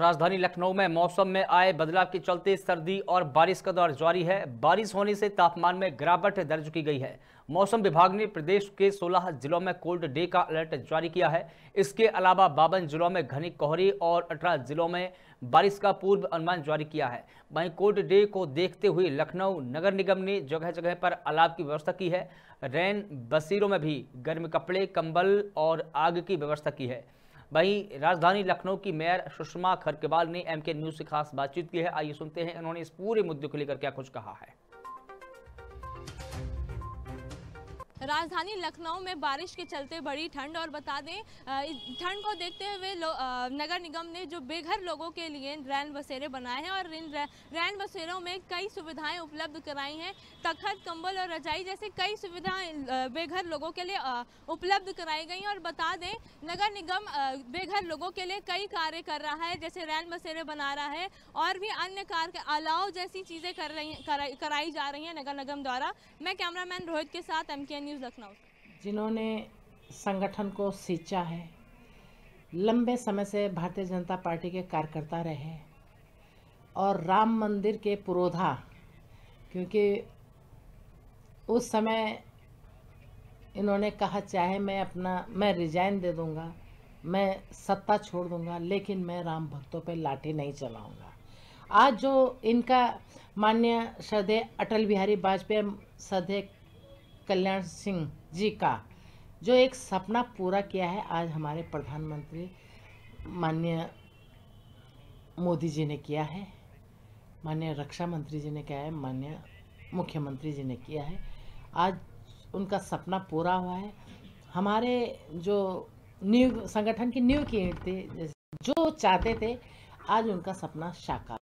राजधानी लखनऊ में मौसम में आए बदलाव के चलते सर्दी और बारिश का दौर जारी है बारिश होने से तापमान में गिरावट दर्ज की गई है मौसम विभाग ने प्रदेश के 16 जिलों में कोल्ड डे का अलर्ट जारी किया है इसके अलावा बावन जिलों में घनी कोहरे और 18 जिलों में बारिश का पूर्व अनुमान जारी किया है वहीं कोल्ड डे को देखते हुए लखनऊ नगर निगम ने जगह जगह पर अलाव की व्यवस्था की है रैन बसीरों में भी गर्म कपड़े कंबल और आग की व्यवस्था की है वहीं राजधानी लखनऊ की मेयर सुषमा खरकेवाल ने एम के न्यूज़ से खास बातचीत की है आइए सुनते हैं इन्होंने इस पूरे मुद्दे को लेकर क्या कुछ कहा है राजधानी लखनऊ में बारिश के चलते बड़ी ठंड और बता दें ठंड को देखते हुए नगर निगम ने जो बेघर लोगों के लिए रैन बसेरे बनाए हैं और इन रैन बसेरों में कई सुविधाएं उपलब्ध कराई हैं तखत कंबल और रजाई जैसे कई सुविधाएं बेघर लोगों के लिए उपलब्ध कराई गई और बता दें नगर निगम बेघर लोगों के लिए कई कार्य कर रहा है जैसे रैन बसेरे बना रहा है और भी अन्य कार्य अलाव जैसी चीज़ें कर रही कराई जा रही हैं नगर निगम द्वारा मैं कैमरा रोहित के साथ एम न्यूज़ न्यूज़ लखनऊ जिन्होंने संगठन को सींचा है लंबे समय से भारतीय जनता पार्टी के कार्यकर्ता रहे और राम मंदिर के पुरोधा क्योंकि उस समय इन्होंने कहा चाहे मैं अपना मैं रिजाइन दे दूंगा मैं सत्ता छोड़ दूंगा लेकिन मैं राम भक्तों पे लाठी नहीं चलाऊंगा आज जो इनका मान्य श्रद्धे अटल बिहारी वाजपेयी श्रद्धे कल्याण सिंह जी का जो एक सपना पूरा किया है आज हमारे प्रधानमंत्री माननीय मोदी जी ने किया है माननीय रक्षा मंत्री जी ने किया है माननीय मुख्यमंत्री जी ने किया है आज उनका सपना पूरा हुआ है हमारे जो न्यू संगठन की न्यू की थी जो चाहते थे आज उनका सपना साकार